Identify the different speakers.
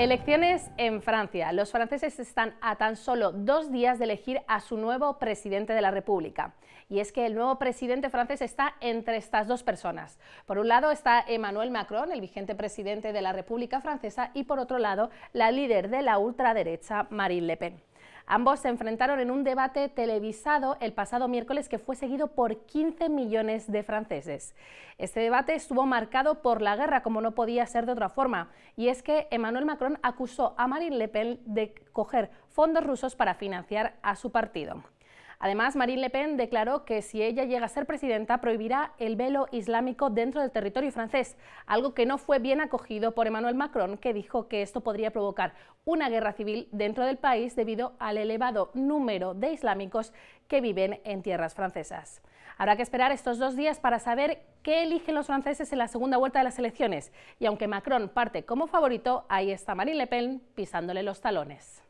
Speaker 1: Elecciones en Francia. Los franceses están a tan solo dos días de elegir a su nuevo presidente de la República. Y es que el nuevo presidente francés está entre estas dos personas. Por un lado está Emmanuel Macron, el vigente presidente de la República Francesa, y por otro lado la líder de la ultraderecha, Marine Le Pen. Ambos se enfrentaron en un debate televisado el pasado miércoles que fue seguido por 15 millones de franceses. Este debate estuvo marcado por la guerra, como no podía ser de otra forma, y es que Emmanuel Macron acusó a Marine Le Pen de coger fondos rusos para financiar a su partido. Además, Marine Le Pen declaró que si ella llega a ser presidenta prohibirá el velo islámico dentro del territorio francés, algo que no fue bien acogido por Emmanuel Macron, que dijo que esto podría provocar una guerra civil dentro del país debido al elevado número de islámicos que viven en tierras francesas. Habrá que esperar estos dos días para saber qué eligen los franceses en la segunda vuelta de las elecciones. Y aunque Macron parte como favorito, ahí está Marine Le Pen pisándole los talones.